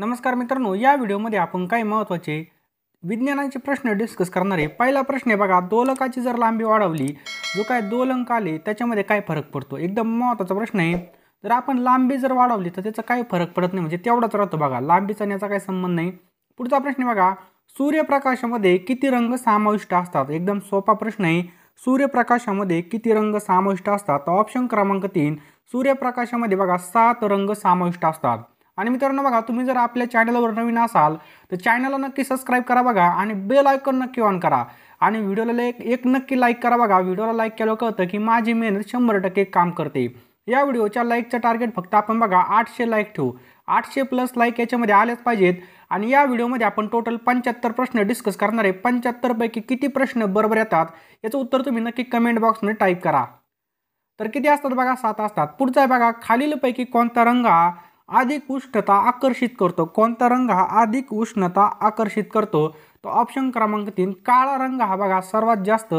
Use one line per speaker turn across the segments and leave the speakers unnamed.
नमस्कार मित्रांनो या व्हिडिओमध्ये आपण काही महत्त्वाचे विज्ञानाचे प्रश्न डिस्कस करणार आहे पहिला प्रश्न आहे बघा दोलकाची जर लांबी वाढवली जो काय दोलंक आले त्याच्यामध्ये काय फरक पडतो एकदम महत्त्वाचा प्रश्न आहे जर आपण लांबी जर वाढवली तर त्याचा काही फरक पडत नाही म्हणजे तेवढाच राहतो बघा लांबीचा याचा काही संबंध नाही पुढचा प्रश्न आहे बघा सूर्यप्रकाशामध्ये किती रंग समाविष्ट असतात एकदम सोपा प्रश्न आहे सूर्यप्रकाशामध्ये किती रंग समाविष्ट असतात ऑप्शन क्रमांक तीन सूर्यप्रकाशामध्ये बघा सात रंग समाविष्ट असतात आणि मित्रांनो बघा तुम्ही जर आपल्या चॅनलवर नवीन असाल तर चॅनलला नक्की सबस्क्राईब करा बघा आणि बेल आयकॉन नक्की ऑन करा आणि व्हिडिओला एक एक नक्की लाईक करा बघा व्हिडिओला लाईक केलं कळतं की माझी मेहनत शंभर टक्के काम करते या व्हिडिओच्या लाईकचं टार्गेट फक्त आपण बघा आठशे लाईक ठेवू आठशे प्लस लाईक याच्यामध्ये आलेच पाहिजेत आणि या व्हिडिओमध्ये आपण टोटल पंच्याहत्तर प्रश्न डिस्कस करणार आहे पंच्याहत्तरपैकी किती प्रश्न बरोबर येतात याचं उत्तर तुम्ही नक्की कमेंट बॉक्समध्ये टाईप करा तर किती असतात बघा सात असतात पुढचा आहे बघा खालीलपैकी कोणता रंग हा अधिक उष्णता आकर्षित करतो कोणता रंग हा अधिक उष्णता आकर्षित करतो तो ऑप्शन क्रमांक तीन काळा रंग हा बघा सर्वात जास्त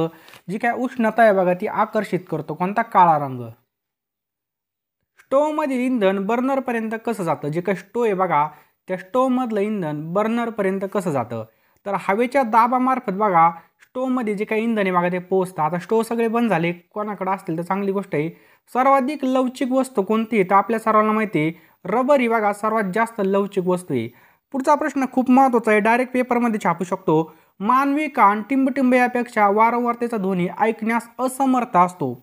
जी काय उष्णता आहे बघा ती आकर्षित करतो कोणता काळा रंग स्टोवमधील इंधन बर्नरपर्यंत कसं जातं जे काही स्टो आहे बघा त्या स्टोवमधलं इंधन बर्नरपर्यंत कसं जातं तर हवेच्या दाबामार्फत बघा स्टोवमध्ये जे काही इंधन आहे बघा ते पोचतं आता स्टो सगळे बंद झाले कोणाकडे असतील तर चांगली गोष्ट आहे सर्वाधिक लवचिक वस्तू कोणती आहे तर आपल्या सर्वांना माहिती आहे रबर ही बघा सर्वात जास्त लवचिक वस्तू आहे पुढचा प्रश्न खूप महत्त्वाचा आहे डायरेक्ट पेपरमध्ये छापू शकतो मानवी कान टिंबटिंब यापेक्षा वारंवारतेचा ध्वनी ऐकण्यास असमर्थ असतो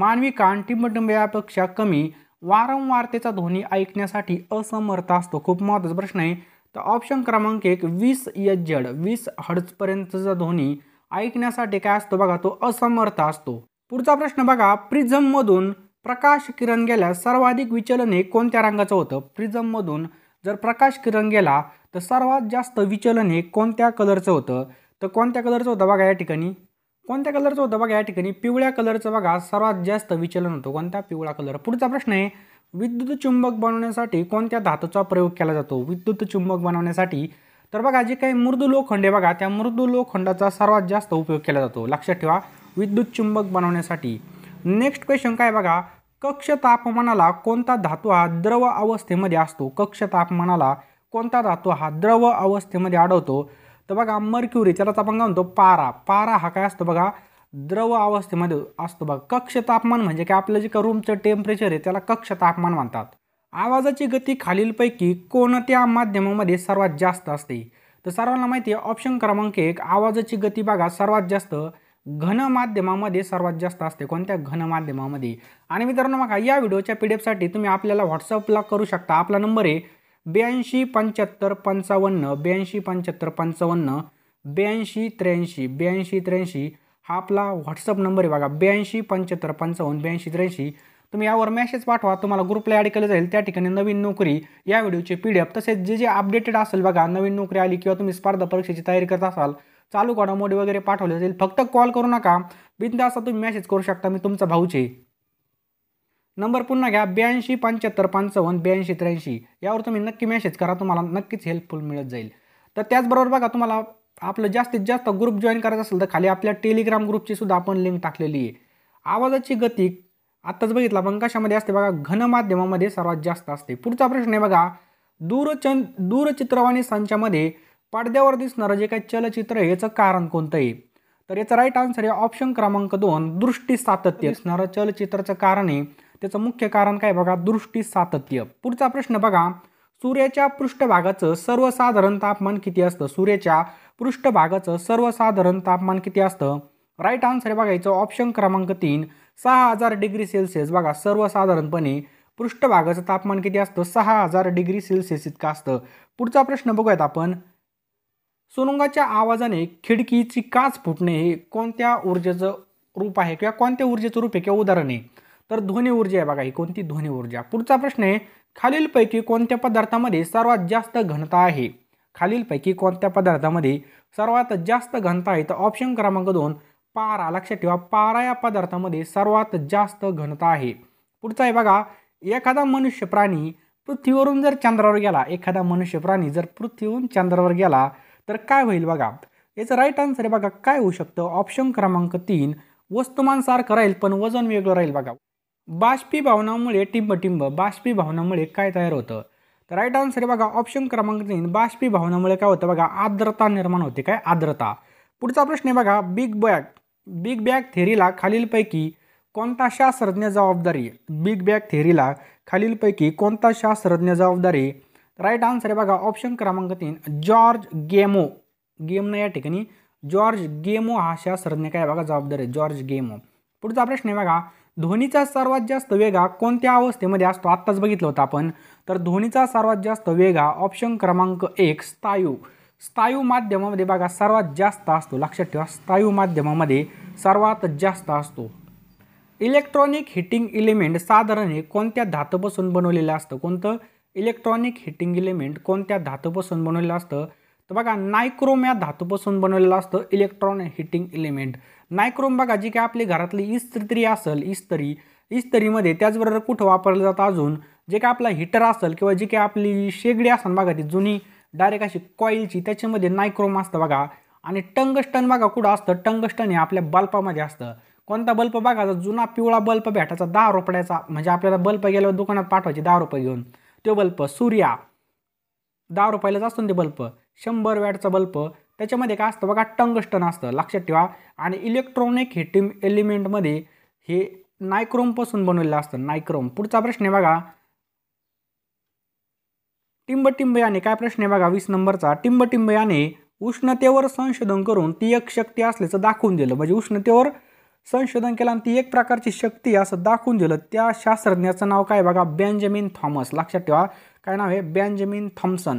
मानवी कान टिंबटिंब यापेक्षा कमी वारंवारतेचा ध्वनी ऐकण्यासाठी असमर्थ असतो खूप महत्त्वाचा प्रश्न आहे तर ऑप्शन क्रमांक एक वीस एच जड वीस हडजपर्यंतचा ध्वनी ऐकण्यासाठी काय असतो बघा तो असमर्थ असतो पुढचा प्रश्न बघा प्रिझममधून प्रकाश किरण गेल्यास सर्वाधिक विचलन हे कोणत्या रंगाचं होतं प्रिझममधून जर प्रकाश किरण गेला तर सर्वात जास्त विचलन हे कोणत्या कलरचं होतं तर कोणत्या कलरचं होतं बघा या ठिकाणी कोणत्या कलरचं होतं बघा या ठिकाणी पिवळ्या कलरचं बघा सर्वात जास्त विचलन होतं कोणता पिवळा कलर पुढचा प्रश्न आहे विद्युत चुंबक बनवण्यासाठी कोणत्या धातूचा प्रयोग केला जातो विद्युत चुंबक बनवण्यासाठी तर बघा जे काही मृदू लोखंड आहे बघा त्या मृदू लोखंडाचा सर्वात जास्त उपयोग केला जातो लक्षात ठेवा विद्युत चुंबक बनवण्यासाठी नेक्स्ट क्वेश्चन काय बघा कक्ष तापमानाला कोणता धातू हा द्रव अवस्थेमध्ये असतो कक्ष तापमानाला कोणता धातू हा द्रव अवस्थेमध्ये आढळतो तर बघा मर्क्युरी त्यालाच आपण काय म्हणतो पारा पारा हा काय असतो बघा द्रव अवस्थेमध्ये असतो बघा कक्ष तापमान म्हणजे काय आपलं जे का रूमचं टेम्परेचर आहे त्याला कक्ष तापमान म्हणतात आवाजाची गती खालीलपैकी कोणत्या माध्यमामध्ये सर्वात जास्त असते तर सर्वांना माहिती आहे ऑप्शन क्रमांक एक आवाजाची गती बघा सर्वात जास्त घन माध्यमामध्ये सर्वात जास्त असते कोणत्या घन माध्यमामध्ये आणि मित्रांनो बघा या व्हिडिओच्या पी डी एफसाठी तुम्ही आपल्याला व्हॉट्सअपला करू शकता आपला नंबर आहे ब्याऐंशी पंच्याहत्तर पंचावन्न ब्याऐंशी पंच्याहत्तर पंचावन्न ब्याऐंशी त्र्याऐंशी ब्याऐंशी त्र्याऐंशी हा आपला व्हॉट्सअप नंबर आहे बघा ब्याऐंशी पंच्याहत्तर पंचावन्न ब्याऐंशी त्र्याऐंशी तुम्ही यावर मेसेज पाठवा तुम्हाला ग्रुपला ॲड केलं जाईल त्या ठिकाणी नवीन नोकरी या व्हिडिओचे पी डी एफ तसेच जे जे अपडेटेड असेल बघा नवीन नोकरी आली किंवा तुम्ही स्पर्धा परीक्षेची तयारी करत असाल चालू मोडी वगैरे पाठवले जाईल फक्त कॉल करू नका बिंदासा तुम्ही मेसेज करू शकता मी तुमचा भाऊचे नंबर पुन्हा घ्या ब्याऐंशी पंच्याहत्तर पंचावन्न ब्याऐंशी त्र्याऐंशी यावर तुम्ही नक्की मेसेज करा तुम्हाला नक्कीच हेल्पफुल मिळत जाईल तर त्याचबरोबर बघा तुम्हाला आपलं जास्तीत जास्त ग्रुप जॉईन करायचं असेल तर खाली आपल्या टेलिग्राम ग्रुपची सुद्धा आपण लिंक टाकलेली आहे आवाजाची गती आत्ताच बघितला पण कशामध्ये असते बघा घनमाध्यमामध्ये सर्वात जास्त असते पुढचा प्रश्न आहे बघा दूरचंद दूरचित्रवाणी संचामध्ये पडद्यावर दिसणारं जे काही चलचित्र आहे याचं कारण कोणतं आहे तर याचं राईट आन्सर आहे ऑप्शन क्रमांक दोन दृष्टी सातत्य असणारं चलचित्राचं कारण आहे त्याचं मुख्य कारण काय बघा दृष्टी सातत्य पुढचा प्रश्न बघा सूर्याच्या पृष्ठभागाचं सर्वसाधारण तापमान किती असतं सूर्याच्या पृष्ठभागाचं सर्वसाधारण तापमान किती असतं राईट आन्सर आहे बघायचं ऑप्शन क्रमांक तीन सहा हजार डिग्री सेल्सिअस बघा सर्वसाधारणपणे पृष्ठभागाचं तापमान किती असतं सहा हजार डिग्री सेल्सिअस इतकं असतं पुढचा प्रश्न बघूयात आपण सुरुंगाच्या आवाजाने खिडकीची काच फुटणे हे कोणत्या ऊर्जेचं रूप आहे किंवा कोणत्या ऊर्जेचं रूप आहे किंवा उदाहरण आहे तर ध्वनी ऊर्जा आहे बघा ही कोणती ध्वनी ऊर्जा पुढचा प्रश्न आहे खालीलपैकी कोणत्या पदार्थामध्ये सर्वात जास्त घनता आहे खालीलपैकी कोणत्या पदार्थामध्ये सर्वात जास्त घनता आहे तर ऑप्शन क्रमांक दोन पारा लक्षात ठेवा पारा या पदार्थामध्ये सर्वात जास्त घनता आहे पुढचा आहे बघा एखादा मनुष्य प्राणी पृथ्वीवरून जर चंद्रावर गेला एखादा मनुष्य प्राणी जर पृथ्वीवरून चंद्रावर गेला तर काय होईल बघा याचं राईट आन्सर आहे बघा काय होऊ शकतं ऑप्शन क्रमांक तीन वस्तुमान सारखं राहील पण वजन वेगळं राहील बघा बाष्पीभावनामुळे टिंबटिंब भावनामुळे काय तयार होतं तर राईट आन्सर आहे बघा ऑप्शन क्रमांक तीन भावनामुळे काय होतं बघा आर्द्रता निर्माण होते काय आर्द्रता पुढचा प्रश्न आहे बघा बिग बॅग बिग बॅग थेरीला खालीलपैकी कोणता शास्त्रज्ञ जबाबदारी बिग बॅग थेरीला खालीलपैकी कोणता शास्त्रज्ञ जबाबदारी राईट आन्सर आहे बघा ऑप्शन क्रमांक तीन जॉर्ज गेमो गेमनं या ठिकाणी जॉर्ज गेमो हा शास्त्रज्ञ काय बघा जबाबदार आहे जॉर्ज गेमो पुढचा प्रश्न आहे बघा धोनीचा सर्वात जास्त वेगा कोणत्या अवस्थेमध्ये असतो आत्ताच बघितलं होतं आपण तर धोनीचा सर्वात जास्त वेगा ऑप्शन क्रमांक एक स्थायू स्थायू माध्यमामध्ये बघा सर्वात जास्त असतो लक्षात ठेवा स्थायू माध्यमामध्ये सर्वात जास्त असतो इलेक्ट्रॉनिक हिटिंग इलिमेंट साधारण हे कोणत्या धातूपासून बनवलेलं असतं कोणतं इलेक्ट्रॉनिक हिटिंग इलिमेंट कोणत्या धातूपासून बनवलेलं असतं तर बघा नायक्रोम या धातूपासून बनवलेलं असतं इलेक्ट्रॉन हिटिंग इलिमेंट नायक्रोम बघा जी काय आपली घरातली इस्त्री असेल इस्त्री इस्त्रीमध्ये त्याचबरोबर कुठं वापरलं जातं अजून जे काय आपला हिटर असेल किंवा जी काय आपली शेगडी असेल बघा ती जुनी डायरेक्ट अशी कॉईलची त्याच्यामध्ये नायक्रोम असतं बघा आणि टंगस्टन बघा कुठं असतं टंगस्टन हे आपल्या बल्पामध्ये असतं कोणता बल्ब बघा जुना पिवळा बल्ब भेटायचा दहा रुपयाचा म्हणजे आपल्याला बल्ब गेल्यावर दुकानात पाठवायचे दहा रुपये घेऊन तो बल्ब सूर्या दहा रुपयालाच असतो ते बल्ब शंभर वॅटचा बल्ब त्याच्यामध्ये काय असतं बघा टंगस्टन असतं लक्षात ठेवा आणि इलेक्ट्रॉनिक हिटिंग एलिमेंटमध्ये हे नायक्रोमपासून बनवलेलं असतं नायक्रोम पुढचा प्रश्न आहे बघा टिंबटिंब याने काय प्रश्न आहे बघा वीस नंबरचा टिंबटिंब याने उष्णतेवर संशोधन करून ती एक शक्ती असल्याचं दाखवून दिलं म्हणजे उष्णतेवर संशोधन केलं आणि ती एक प्रकारची शक्ती असं दाखवून दिलं त्या शास्त्रज्ञाचं नाव काय बघा बँजमिन थॉमस लक्षात ठेवा काय नाव आहे बँजमिन थॉम्सन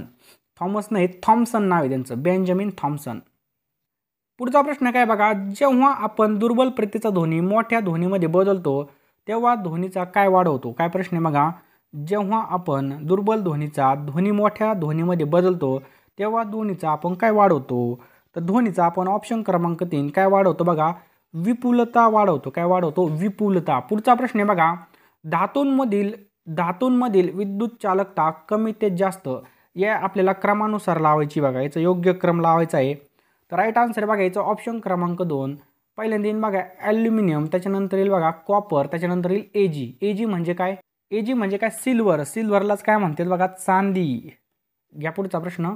थॉमस नाही थॉम्सन नाव आहे त्यांचं बँजमिन थॉम्सन पुढचा प्रश्न काय बघा जेव्हा आपण दुर्बल प्रतीचा ध्वनी मोठ्या ध्वनीमध्ये बदलतो तेव्हा ध्वनीचा काय वाढ होतो काय प्रश्न आहे बघा जेव्हा आपण दुर्बल ध्वनीचा ध्वनी मोठ्या ध्वनीमध्ये बदलतो तेव्हा ध्वनीचा आपण काय वाढवतो तर ध्वनीचा आपण ऑप्शन क्रमांक तीन काय वाढवतो बघा विपुलता वाढवतो काय वाढवतो विपुलता पुढचा प्रश्न आहे बघा धातूंमधील धातूंमधील विद्युत चालकता कमी ते जास्त या आपल्याला क्रमानुसार लावायची बघा याचा योग्य क्रम लावायचा आहे तर राईट आन्सर बघा याचा ऑप्शन क्रमांक दोन पहिल्यांदा येईल बघा ॲल्युमिनियम त्याच्यानंतर येईल बघा कॉपर त्याच्यानंतर येईल एजी एजी म्हणजे काय एजी म्हणजे काय सिल्वर सिल्वरलाच काय म्हणतात बघा चांदी घ्या पुढचा प्रश्न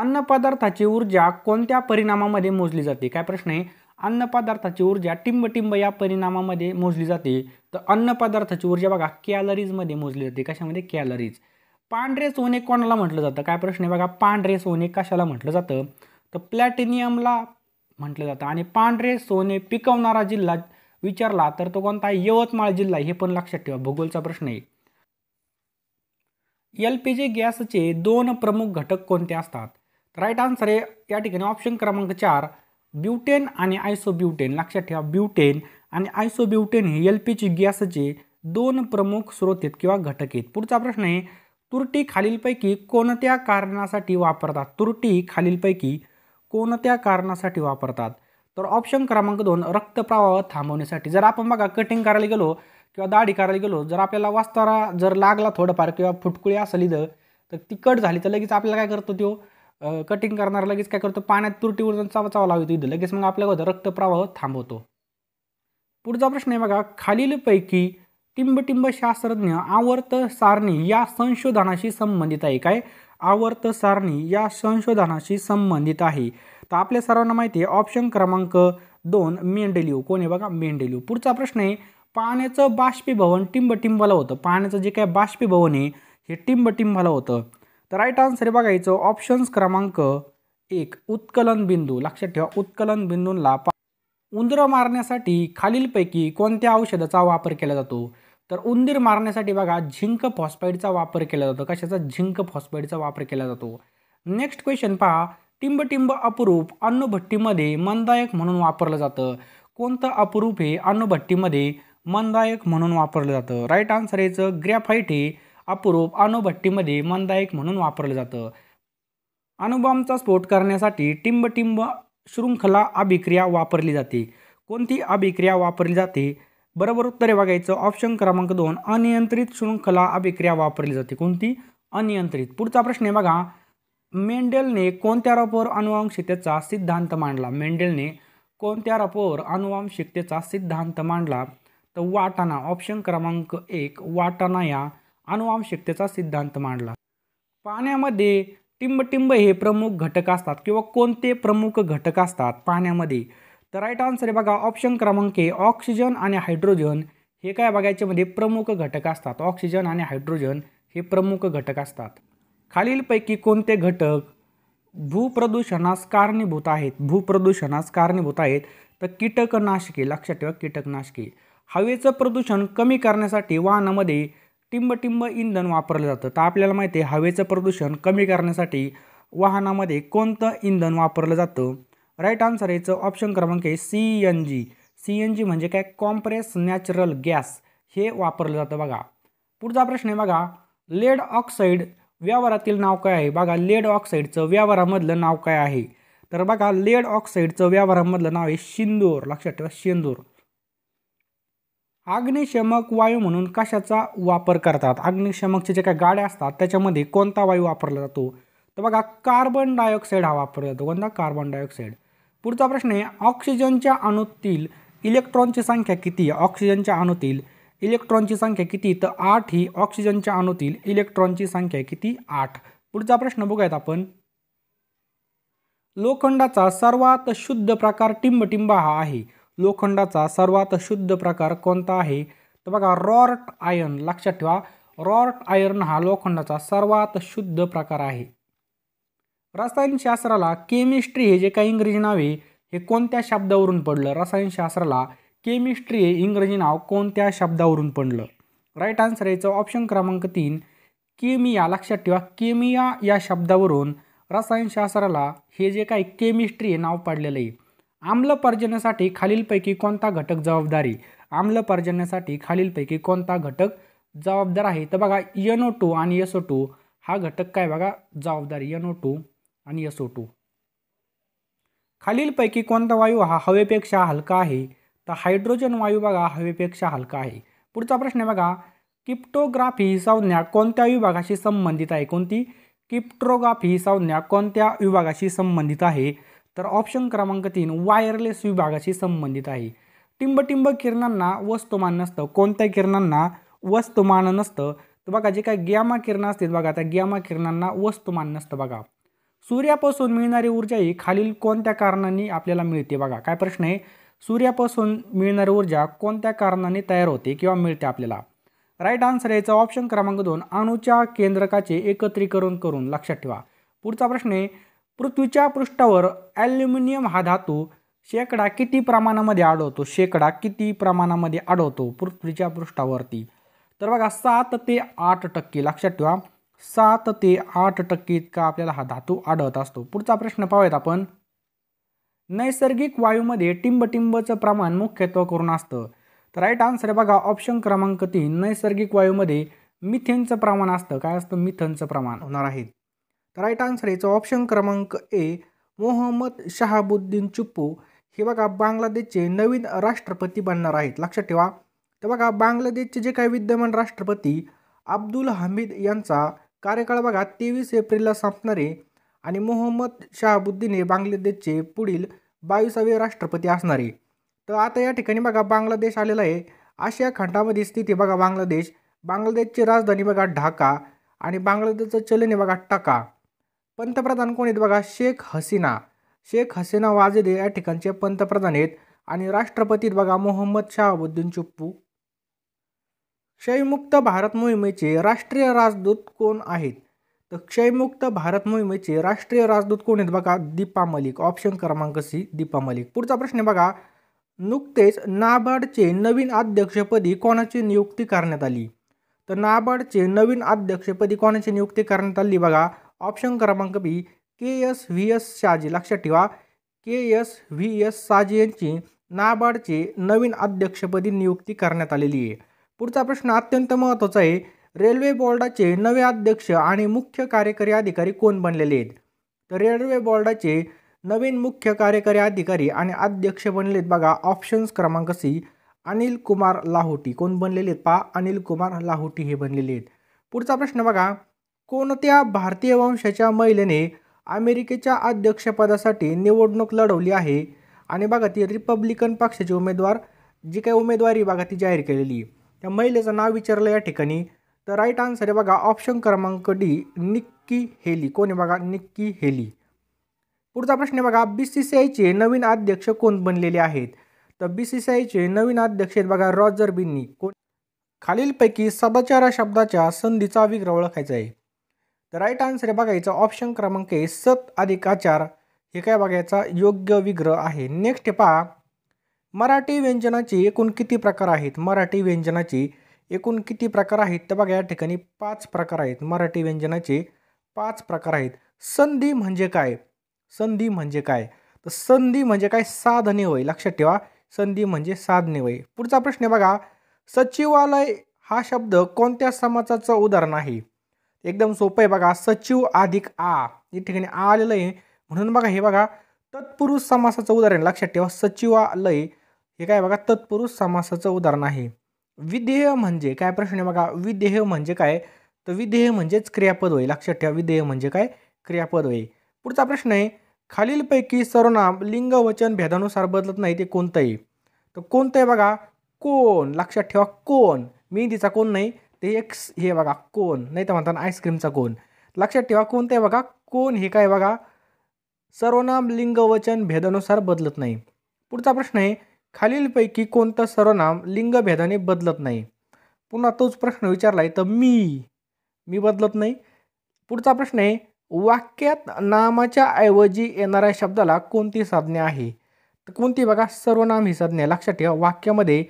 अन्न पदार्थाची ऊर्जा कोणत्या परिणामामध्ये मोजली जाते काय प्रश्न आहे अन्नपदार्थाची ऊर्जा टिंबटिंब या परिणामामध्ये मोजली जाते तर अन्नपदार्थाची ऊर्जा बघा कॅलरीजमध्ये मोजली जाते कशामध्ये कॅलरीज पांढरे सोने कोणाला म्हटलं जातं काय प्रश्न आहे बघा पांढरे सोने कशाला म्हटलं जातं तर प्लॅटिनियमला म्हटलं जातं आणि पांढरे सोने पिकवणारा जिल्हा विचारला तर तो कोणता आहे यवतमाळ जिल्हा हे पण लक्षात ठेवा भूगोलचा प्रश्न आहे एल पी जी गॅसचे दोन प्रमुख घटक कोणते असतात राईट आन्सर आहे या ठिकाणी ऑप्शन क्रमांक चार ब्युटेन आणि आयसोब्युटेन लक्षात ठेवा ब्युटेन आणि आयसोब्युटेन हे एल पी जी गॅसचे दोन प्रमुख स्रोत आहेत किंवा घटक आहेत पुढचा प्रश्न आहे तुरटी खालीलपैकी कोणत्या कारणासाठी वापरतात तुरटी खालीलपैकी कोणत्या कारणासाठी वापरतात तर ऑप्शन क्रमांक दोन रक्तप्रवाह थांबवण्यासाठी जर आपण बघा कटिंग करायला गेलो किंवा दाढी करायला गेलो जर आपल्याला वास्तारा जर लागला थोडंफार किंवा फुटकुळी असली तर ती कट झाली तर लगेच आपल्याला काय करतो तो कटिंग करणारा लगेच काय करतो पाण्यात उरून चावा चावा लावतो इथं लगेच मग आपल्या होतं रक्तप्रवाह थांबवतो पुढचा प्रश्न आहे बघा खालीलपैकी टिंबटिंब शास्त्रज्ञ आवर्त सारणी या संशोधनाशी संबंधित आहे काय आवर्त सारणी या संशोधनाशी संबंधित आहे तर आपल्या सर्वांना माहिती आहे ऑप्शन क्रमांक दोन मेंढल्यू कोण आहे बघा मेंढलिव पुढचा प्रश्न आहे पाण्याचं बाष्पीभवन टिंबटिंबाला होतं पाण्याचं जे काय बाष्पीभवन आहे हे टिंबटिंबाला होतं तर राईट आन्सर बघायचं ऑप्शन्स क्रमांक एक उत्कलन बिंदू लक्षात ठेवा उत्कलन बिंदूंना उंदरं मारण्यासाठी खालीलपैकी कोणत्या औषधाचा वापर केला जातो तर उंदीर मारण्यासाठी बघा झिंक फॉस्फाईडचा वापर केला जातो कशाचा झिंक फॉस्फाईडचा वापर केला जातो नेक्स्ट क्वेश्चन पहा टिंबटिंब अपरूप अन्नभट्टीमध्ये मनदायक म्हणून वापरलं जातं कोणतं अपरूप हे अन्नभट्टीमध्ये मनदायक म्हणून वापरलं जातं राईट आन्सर याचं ग्रॅफाईट हे अपरूप अणुभट्टीमध्ये मंदायक म्हणून वापरलं जातं अणुबॉम्बचा स्फोट करण्यासाठी टिंबटिंब शृंखला अभिक्रिया वापरली जाते कोणती अभिक्रिया वापरली जाते बरोबर उत्तरे बघायचं ऑप्शन क्रमांक दोन अनियंत्रित शृंखला अभिक्रिया वापरली जाते कोणती अनियंत्रित पुढचा प्रश्न आहे बघा मेंडेलने कोणत्या रपोर अनुवांशिकतेचा सिद्धांत मांडला मेंडेलने कोणत्या रपोर अनुवांशिकतेचा सिद्धांत मांडला तर वाटाणा ऑप्शन क्रमांक एक वाटाणा या अनुवांशिकतेचा सिद्धांत मांडला पाण्यामध्ये टिंबटिंब हे प्रमुख घटक असतात किंवा कोणते प्रमुख घटक असतात पाण्यामध्ये तर राईट आन्सर आहे बघा ऑप्शन क्रमांक ऑक्सिजन आणि हायड्रोजन हे काय बघायच्यामध्ये प्रमुख घटक असतात ऑक्सिजन आणि हायड्रोजन हे प्रमुख घटक असतात खालीलपैकी कोणते घटक भूप्रदूषणास कारणीभूत आहेत भूप्रदूषणास कारणीभूत आहेत तर कीटकनाशके लक्षात ठेवा कीटकनाशके हवेचं प्रदूषण कमी करण्यासाठी वाहनामध्ये टिंबटिंब इंधन वापरलं जातं तर आपल्याला माहिती आहे हवेचं प्रदूषण कमी करण्यासाठी वाहनामध्ये कोणतं इंधन वापरलं जातं राईट आन्सर याचं ऑप्शन क्रमांक आहे C N G C N G म्हणजे काय कॉम्प्रेस नॅचरल गॅस हे वापरलं जातं बघा पुढचा प्रश्न आहे बघा लेड ऑक्साईड व्यवहारातील नाव काय आहे बघा लेड ऑक्साईडचं व्यवहारामधलं नाव काय आहे तर बघा लेड ऑक्साईडचं व्यवहारामधलं नाव आहे शिंदूर लक्षात ठेवा शिंदूर अग्निशमक वायू म्हणून कशाचा वापर करतात अग्निशमकच्या ज्या काही गाड्या असतात त्याच्यामध्ये कोणता वायू वापरला जातो तर बघा कार्बन डायऑक्साईड हा वापरला जातो कोणता कार्बन डायऑक्साईड पुढचा प्रश्न आहे ऑक्सिजनच्या अणूतील इलेक्ट्रॉनची संख्या किती आहे ऑक्सिजनच्या अणूतील इलेक्ट्रॉनची संख्या किती तर आठ ही ऑक्सिजनच्या अणूतील इलेक्ट्रॉनची संख्या किती आठ पुढचा प्रश्न बघूयात आपण लोखंडाचा सर्वात शुद्ध प्रकार टिंबटिंब हा आहे लोखंडाचा सर्वात शुद्ध प्रकार कोणता आहे तर बघा रॉर्ट आयर्न लक्षात ठेवा रॉर्ट आयर्न हा लोखंडाचा सर्वात शुद्ध प्रकार आहे रसायनशास्त्राला केमिस्ट्री हे जे काही इंग्रजी नाव आहे हे कोणत्या शब्दावरून पडलं रसायनशास्त्राला केमिस्ट्री हे इंग्रजी नाव कोणत्या शब्दावरून पडलं राईट आन्सर याचा ऑप्शन क्रमांक तीन केमिया लक्षात ठेवा केमिया या शब्दावरून रसायनशास्त्राला हे जे काही केमिस्ट्री हे नाव पाडलेलं आहे आम्ल पर्जन्यासाठी खालीलपैकी कोणता घटक जबाबदारी पर्जन्यासाठी खालीलपैकी कोणता घटक जबाबदार आहे तर बघा ओ टू आणि ओ टू हा घटक काय बघा जबाबदारी ओ टू आणि ओ टू खालीलपैकी कोणता वायू हा हवेपेक्षा हलका आहे तर हायड्रोजन वायू बघा हवेपेक्षा हलका आहे पुढचा प्रश्न आहे बघा किप्टोग्राफी ही संज्ञा कोणत्या विभागाशी संबंधित आहे कोणती किप्टोग्राफी ही संज्ञा कोणत्या विभागाशी संबंधित आहे तर ऑप्शन क्रमांक तीन वायरलेस विभागाशी संबंधित आहे टिंबटिंब किरणांना वस्तुमान नसतं कोणत्या किरणांना वस्तुमान नसतं तर बघा जे काय ग्यामा किरणं असतील बघा त्या ग्यामा किरणांना वस्तुमान नसतं बघा सूर्यापासून मिळणारी ऊर्जा ही खालील कोणत्या कारणांनी आपल्याला मिळते बघा काय प्रश्न आहे सूर्यापासून मिळणारी ऊर्जा कोणत्या कारणाने तयार होते किंवा मिळते आपल्याला राईट आन्सर याचा ऑप्शन क्रमांक दोन अणूच्या केंद्रकाचे एकत्रीकरण करून लक्षात ठेवा पुढचा प्रश्न आहे पृथ्वीच्या पृष्ठावर ॲल्युमिनियम हा धातू शेकडा किती प्रमाणामध्ये आढळतो शेकडा किती प्रमाणामध्ये आढळतो पृथ्वीच्या पृष्ठावरती तर बघा सात ते आठ टक्के लक्षात ठेवा सात ते आठ टक्के इतका आपल्याला हा धातू आढळत असतो पुढचा प्रश्न पाहूयात आपण नैसर्गिक वायूमध्ये टिंबटिंबचं प्रमाण मुख्यत्व करून असतं तर राईट आन्सर आहे बघा ऑप्शन क्रमांक तीन नैसर्गिक वायूमध्ये मिथेनचं प्रमाण असतं काय असतं मिथेनचं प्रमाण होणार आहे तर राईट आन्सर याचा ऑप्शन क्रमांक ए मोहम्मद शहाबुद्दीन चुप्पू हे बघा बांगलादेशचे नवीन राष्ट्रपती बनणार आहेत लक्षात ठेवा तर बघा बांगलादेशचे जे काही विद्यमान राष्ट्रपती अब्दुल हमीद यांचा कार्यकाळ बघा तेवीस एप्रिलला संपणारे आणि मोहम्मद शहाबुद्दीन हे बांगलादेशचे पुढील बावीसावे राष्ट्रपती असणारे तर आता या ठिकाणी बघा बांगलादेश आलेला आहे आशिया खंडामध्ये स्थिती बघा बांगलादेश बांगलादेशची राजधानी बघा ढाका आणि बांगलादेशचं चलन आहे बघा टाका पंतप्रधान कोण आहेत बघा शेख हसीना शेख हसीना वाजेदे या ठिकाणचे पंतप्रधान आहेत आणि राष्ट्रपतीत बघा मोहम्मद शहाबुद्दीन चुप्पू क्षयमुक्त भारत मोहिमेचे राष्ट्रीय राजदूत कोण आहेत तर क्षयमुक्त भारत मोहिमेचे राष्ट्रीय राजदूत कोण आहेत बघा दीपा मलिक ऑप्शन क्रमांक सी दीपा मलिक पुढचा प्रश्न बघा नुकतेच नाबार्डचे नवीन अध्यक्षपदी कोणाची नियुक्ती करण्यात आली तर नाबार्डचे नवीन अध्यक्षपदी कोणाची नियुक्ती करण्यात आली बघा ऑप्शन क्रमांक B K S V S Shaji लक्षात ठेवा के एस व्ही एस साजी यांची नाबार्डचे नवीन अध्यक्षपदी नियुक्ती करण्यात आलेली आहे पुढचा प्रश्न अत्यंत महत्त्वाचा आहे रेल्वे बोर्डाचे नवे अध्यक्ष आणि मुख्य कार्यकारी अधिकारी कोण बनलेले आहेत तर रेल्वे बोर्डाचे नवीन मुख्य कार्यकारी अधिकारी आणि अध्यक्ष आहेत बघा ऑप्शन्स क्रमांक सी अनिल कुमार लाहोटी कोण बनलेले आहेत पा अनिल कुमार लाहोटी हे बनलेले आहेत पुढचा प्रश्न बघा कोणत्या भारतीय वंशाच्या महिलेने अमेरिकेच्या अध्यक्षपदासाठी निवडणूक लढवली आहे आणि बघा ती रिपब्लिकन पक्षाचे उमेदवार जी काही उमेदवारी बघा ती जाहीर केलेली त्या महिलेचं नाव विचारलं या ठिकाणी तर राईट आन्सर आहे बघा ऑप्शन क्रमांक डी निक्की हेली कोण आहे बघा निक्की हेली पुढचा प्रश्न आहे बघा बी सी सी आयचे नवीन अध्यक्ष कोण बनलेले आहेत तर बी सी सी आयचे नवीन अध्यक्ष आहेत बघा रॉजर बिन्नी कोण खालीलपैकी सदाचार शब्दाच्या संधीचा विग्रह ओळखायचा आहे तर राईट आन्सर आहे याचा ऑप्शन क्रमांक आहे सत अधिक आचार हे काय बघायचा योग्य विग्रह आहे नेक्स्ट पहा मराठी व्यंजनाचे एकूण किती प्रकार आहेत मराठी व्यंजनाचे एकूण किती प्रकार आहेत तर बघा या ठिकाणी पाच प्रकार आहेत मराठी व्यंजनाचे पाच प्रकार आहेत संधी म्हणजे काय संधी म्हणजे काय तर संधी म्हणजे काय साधने होय लक्षात ठेवा संधी म्हणजे साधने वय पुढचा प्रश्न बघा सचिवालय हा शब्द कोणत्या समाजाचं उदाहरण आहे एकदम सोपं आहे बघा सचिव अधिक आ या ठिकाणी आ आलेलं आहे म्हणून बघा हे बघा तत्पुरुष समासाचं उदाहरण लक्षात ठेवा सचिवालय हे काय बघा तत्पुरुष समासाचं उदाहरण आहे विधेय म्हणजे काय प्रश्न आहे बघा विधेय म्हणजे काय तर विधेय म्हणजेच क्रियापद होय लक्षात ठेवा विधेय म्हणजे काय क्रियापद होय पुढचा प्रश्न आहे खालीलपैकी सर्वनाम लिंग वचन भेदानुसार बदलत नाही ते कोणतंही तर आहे बघा कोण लक्षात ठेवा कोण तिचा कोण नाही ते एक हे बघा कोण नाही तर म्हणताना आईस्क्रीमचा कोण लक्षात ठेवा कोणतं आहे बघा कोण हे काय बघा सर्वनाम लिंगवचन भेदानुसार बदलत नाही पुढचा प्रश्न आहे खालीलपैकी कोणतं सर्वनाम लिंगभेदाने बदलत नाही पुन्हा तोच प्रश्न विचारला आहे तर मी मी बदलत नाही पुढचा प्रश्न आहे वाक्यात नामाच्या ऐवजी येणाऱ्या शब्दाला कोणती साधने आहे तर कोणती बघा सर्वनाम ही साधने लक्षात ठेवा वाक्यामध्ये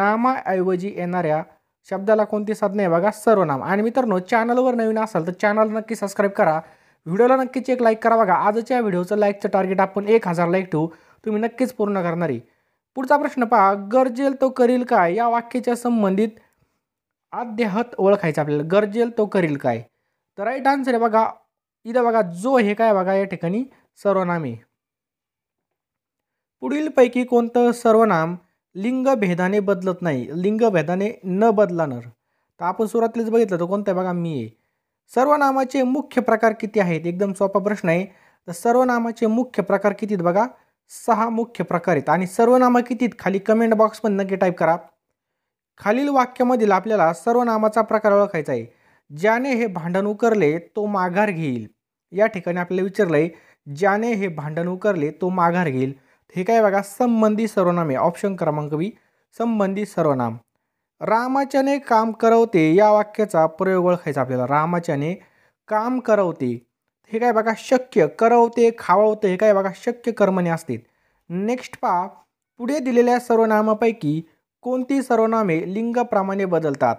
नामाऐवजी येणाऱ्या शब्दाला कोणती साधने आहे बघा सर्वनाम आणि मित्रांनो चॅनलवर नवीन असाल तर चॅनल नक्की सबस्क्राईब करा व्हिडिओला नक्कीच एक लाईक करा बघा आजच्या व्हिडिओचं लाईकचं टार्गेट आपण एक हजार लाईक ठेवू तुम्ही नक्कीच पूर्ण करणारी पुढचा प्रश्न पहा गरजेल तो करील काय या वाक्याच्या संबंधित आद्यहत ओळखायचं आपल्याला गरजेल तो करील काय तर राईट आन्सर आहे बघा इथं बघा जो हे काय बघा या ठिकाणी सर्वनामे पैकी कोणतं सर्वनाम लिंगभेदाने बदलत नाही लिंगभेदाने न बदलणार तर आपण सुरुवातीलाच बघितलं तर कोणत्या बघा मी आहे सर्वनामाचे मुख्य प्रकार किती आहेत एकदम सोपा प्रश्न आहे तर सर्वनामाचे मुख्य प्रकार किती आहेत बघा सहा मुख्य प्रकार आहेत आणि सर्वनामा किती आहेत खाली कमेंट बॉक्समध्ये नक्की टाईप करा खालील वाक्यामधील आपल्याला सर्वनामाचा प्रकार ओळखायचा आहे ज्याने हे भांडण उकरले तो माघार घेईल या ठिकाणी आपल्याला विचारलं आहे ज्याने हे भांडण उकरले तो माघार घेईल हे काय बघा संबंधी सर्वनामे ऑप्शन क्रमांक बी संबंधी सर्वनाम रामाच्याने काम करवते या वाक्याचा प्रयोग ओळखायचा आपल्याला रामाच्याने काम करवते हे काय बघा शक्य करवते खावते हे काय बघा शक्य कर्मने असते नेक्स्ट पा पुढे दिलेल्या सर्वनामापैकी कोणती सर्वनामे लिंगप्रमाणे बदलतात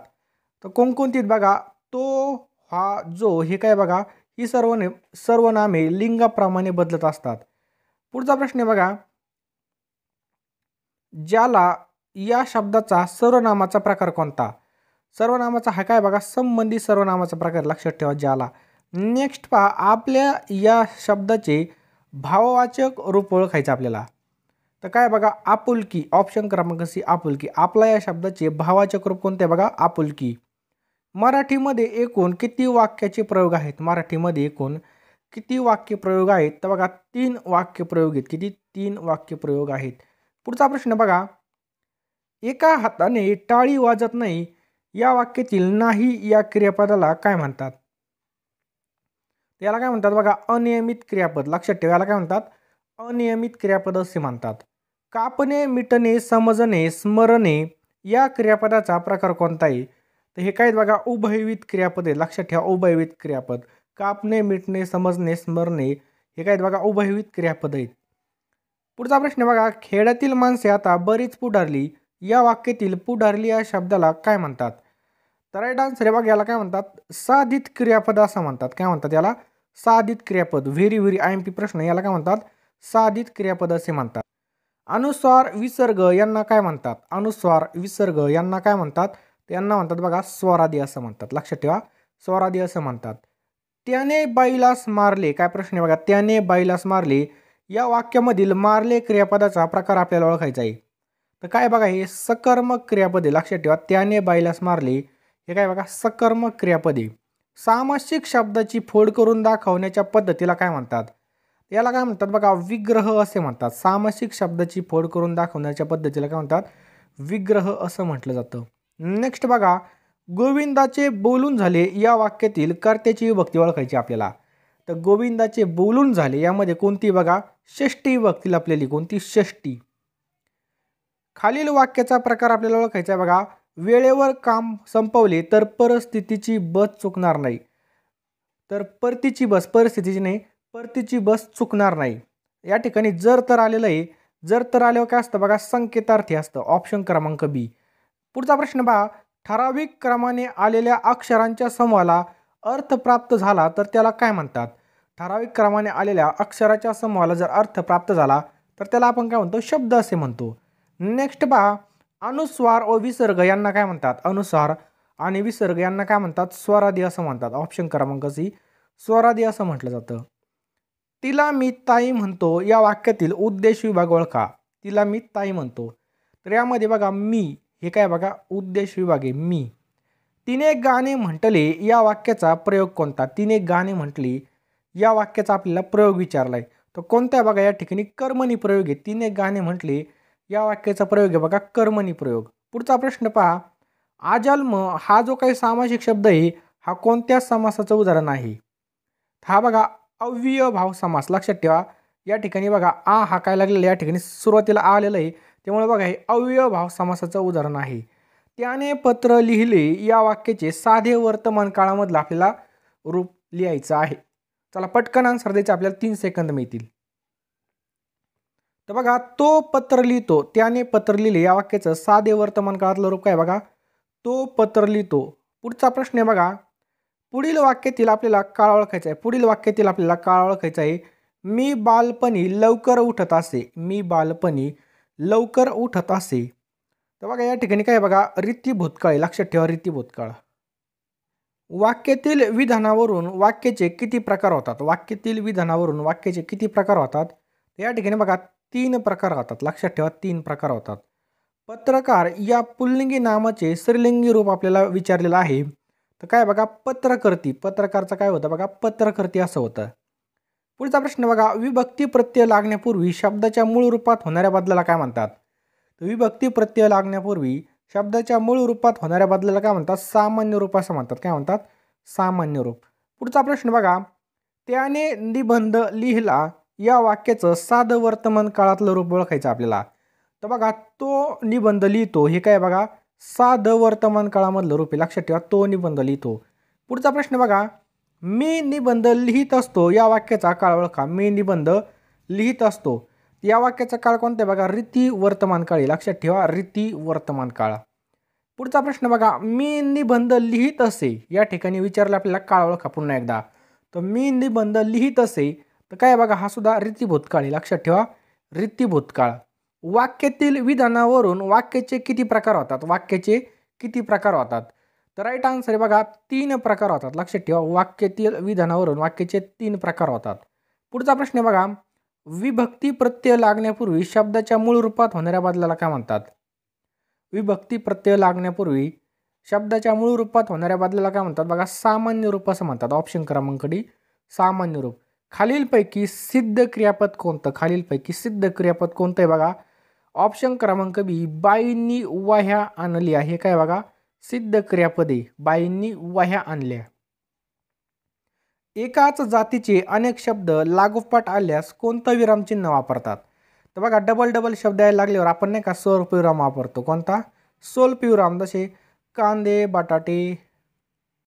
तर कोणकोणतीत बघा तो हा जो हे काय बघा ही सर्वने सर्वनामे लिंगाप्रमाणे बदलत असतात पुढचा प्रश्न बघा ज्याला या शब्दाचा सर्वनामाचा प्रकार कोणता सर्वनामाचा हा काय बघा संबंधी सर्वनामाचा प्रकार लक्षात ठेवा ज्याला नेक्स्ट पहा आपल्या या शब्दाचे भाववाचक रूप ओळखायचं आपल्याला तर काय बघा आपुलकी ऑप्शन क्रमांक सी आपुलकी आपला या शब्दाचे भावाचक रूप कोणते बघा आपुलकी मराठीमध्ये एकूण किती वाक्याचे प्रयोग आहेत मराठीमध्ये एकूण किती वाक्य प्रयोग आहेत तर बघा तीन प्रयोग आहेत किती तीन वाक्यप्रयोग आहेत पुढचा प्रश्न बघा एका हाताने टाळी वाजत नाही या वाक्यातील नाही या क्रियापदाला काय म्हणतात याला काय म्हणतात बघा अनियमित क्रियापद लक्षात ठेवा याला काय म्हणतात अनियमित क्रियापद असे म्हणतात कापणे मिटणे समजणे स्मरणे या क्रियापदाचा प्रकार कोणता आहे तर हे काय बघा उभयवित क्रियापद आहे लक्षात ठेवा उभयवित क्रियापद कापणे मिटणे समजणे स्मरणे हे काय बघा उभयवित क्रियापद आहेत पुढचा प्रश्न बघा खेड्यातील माणसे आता बरीच पुढारली या वाक्यातील पुढारली या शब्दाला काय म्हणतात तर राईट आन्सर हे बघ याला काय म्हणतात साधित क्रियापद असं म्हणतात काय म्हणतात याला साधित क्रियापद very very I M P प्रश्न याला काय म्हणतात साधित क्रियापद असे म्हणतात अनुस्वार विसर्ग यांना काय म्हणतात अनुस्वार विसर्ग यांना काय म्हणतात त्यांना म्हणतात बघा स्वरादी असं म्हणतात लक्षात ठेवा स्वरादी असं म्हणतात त्याने बाईलास मारले काय प्रश्न बघा त्याने बाईलास मारले या वाक्यामधील मारले क्रियापदाचा प्रकार आपल्याला ओळखायचा आहे तर काय बघा हे सकर्मक क्रियापदे लक्षात ठेवा त्याने बायलास मारले हे काय बघा सकर्मक क्रियापदे सामासिक शब्दाची फोड करून दाखवण्याच्या पद्धतीला काय म्हणतात याला काय म्हणतात बघा विग्रह असे म्हणतात सामासिक शब्दाची फोड करून दाखवण्याच्या पद्धतीला काय म्हणतात विग्रह असं म्हटलं जातं नेक्स्ट बघा गोविंदाचे बोलून झाले या वाक्यातील कर्त्याची विभक्ती ओळखायची आपल्याला तर गोविंदाचे बोलून झाले यामध्ये कोणती बघा षष्टी वक्तील आपल्याली कोणती षष्टी खालील वाक्याचा प्रकार आपल्याला ओळखायचा बघा वेळेवर काम संपवले तर परिस्थितीची बस चुकणार नाही तर परतीची बस परिस्थितीची नाही परतीची बस चुकणार नाही या ठिकाणी जर तर आलेलं आहे जर तर आल्यावर काय असतं बघा संकेतार्थी असतं ऑप्शन क्रमांक बी पुढचा प्रश्न बघा ठराविक क्रमाने आलेल्या अक्षरांच्या समूहाला अर्थ प्राप्त झाला तर त्याला काय म्हणतात ठराविक क्रमाने आलेल्या अक्षराच्या समूहाला जर अर्थ प्राप्त झाला तर त्याला आपण काय म्हणतो शब्द असे म्हणतो नेक्स्ट पहा अनुस्वार व विसर्ग यांना काय म्हणतात अनुस्वार आणि विसर्ग यांना काय म्हणतात स्वरादी असं म्हणतात ऑप्शन क्रमांक सी स्वरादी असं म्हटलं जातं तिला मी ताई म्हणतो या वाक्यातील उद्देश विभाग ओळखा तिला मी ताई म्हणतो तर यामध्ये बघा मी हे काय बघा उद्देश विभाग आहे मी तिने गाणे म्हटले या वाक्याचा प्रयोग कोणता तिने गाणे म्हटली या वाक्याचा आपल्याला प्रयोग विचारला आहे तर कोणत्या बघा या ठिकाणी कर्मणी प्रयोग आहे तिने गाणे म्हटले या वाक्याचा प्रयोग आहे बघा कर्मणी प्रयोग पुढचा प्रश्न पहा आजन्म हा जो काही सामाजिक शब्द आहे हा कोणत्या समासाचं उदाहरण आहे हा बघा अव्यय भाव समास लक्षात ठेवा या ठिकाणी बघा आ हा काय लागलेला या ठिकाणी सुरुवातीला आलेलं आहे त्यामुळे बघा हे अव्यय भाव समासाचं उदाहरण आहे त्याने पत्र लिहिले या वाक्याचे साधे वर्तमान काळामधलं आपल्याला रूप लिहायचं आहे चला पटकन आन्सर द्यायचे आपल्याला तीन सेकंद मिळतील तर बघा तो पत्र लिहितो त्याने पत्र लिहिले या वाक्याचं साधे वर्तमान काळातलं रूप काय बघा तो पत्र लिहितो पुढचा प्रश्न आहे बघा पुढील वाक्यातील आपल्याला काळ ओळखायचा आहे पुढील वाक्यातील आपल्याला काळ ओळखायचा आहे मी बालपणी लवकर उठत असे मी बालपणी लवकर उठत असे तर बघा या ठिकाणी काय बघा रीती भूतकाळ लक्षात ठेवा रीती भूतकाळ वाक्यातील विधानावरून वाक्याचे किती प्रकार होतात वाक्यातील विधानावरून वाक्याचे किती प्रकार होतात या ठिकाणी बघा तीन प्रकार होतात लक्षात ठेवा तीन प्रकार होतात पत्रकार या पुल्लिंगी नामाचे श्रीलिंगी रूप आपल्याला विचारलेलं आहे तर काय बघा पत्रकर्ती पत्रकारचं काय होतं बघा पत्रकर्ती असं होतं पुढचा प्रश्न बघा विभक्ती प्रत्यय लागण्यापूर्वी शब्दाच्या मूळ रूपात होणाऱ्या बदलाला काय म्हणतात विभक्ती प्रत्यय लागण्यापूर्वी शब्दाच्या मूळ रूपात होणाऱ्या बदलाला काय म्हणतात सामान्य रूप असं म्हणतात काय म्हणतात सामान्य रूप पुढचा प्रश्न बघा त्याने निबंध लिहिला या वाक्याचं साधं वर्तमान काळातलं रूप ओळखायचं आपल्याला तर बघा तो निबंध लिहितो हे काय बघा साधं वर्तमान काळामधलं रूप आहे लक्षात ठेवा तो निबंध लिहितो पुढचा प्रश्न बघा मी निबंध लिहित असतो या वाक्याचा काळ ओळखा मी निबंध लिहित असतो या वाक्याचा काळ कोणता बघा रीती वर्तमान काळी लक्षात ठेवा रीती वर्तमान काळ पुढचा प्रश्न बघा मी निबंध लिहित असे या ठिकाणी विचारलं आपल्याला काळ ओळखा पुन्हा एकदा तर मी निबंध लिहित असे तर काय बघा हा सुद्धा रीती भूतकाळ लक्षात ठेवा रीती भूतकाळ वाक्यातील विधानावरून वाक्याचे किती प्रकार होतात वाक्याचे किती प्रकार होतात तर राईट आन्सर बघा तीन प्रकार होतात लक्षात ठेवा वाक्यातील विधानावरून वाक्याचे तीन प्रकार होतात पुढचा प्रश्न बघा विभक्ती प्रत्यय लागण्यापूर्वी शब्दाच्या मूळ रूपात होणाऱ्या बदलाला काय म्हणतात विभक्ती प्रत्यय लागण्यापूर्वी शब्दाच्या मूळ रूपात होणाऱ्या बदलाला काय म्हणतात बघा सामान्य रूप असं म्हणतात ऑप्शन क्रमांक डी सामान्य रूप खालीलपैकी सिद्ध क्रियापद कोणतं खालीलपैकी सिद्ध क्रियापद कोणतं आहे बघा ऑप्शन क्रमांक बी बाईंनी वाह्या आणली आहे काय बघा सिद्ध क्रियापदे बाईंनी वाह्या आणल्या एकाच जातीचे अनेक शब्द लागोपाठ आल्यास कोणतं विरामचिन्ह वापरतात तर बघा डबल डबल शब्द यायला लागल्यावर आपण नाही का विराम वापरतो कोणता विराम जसे कांदे बटाटे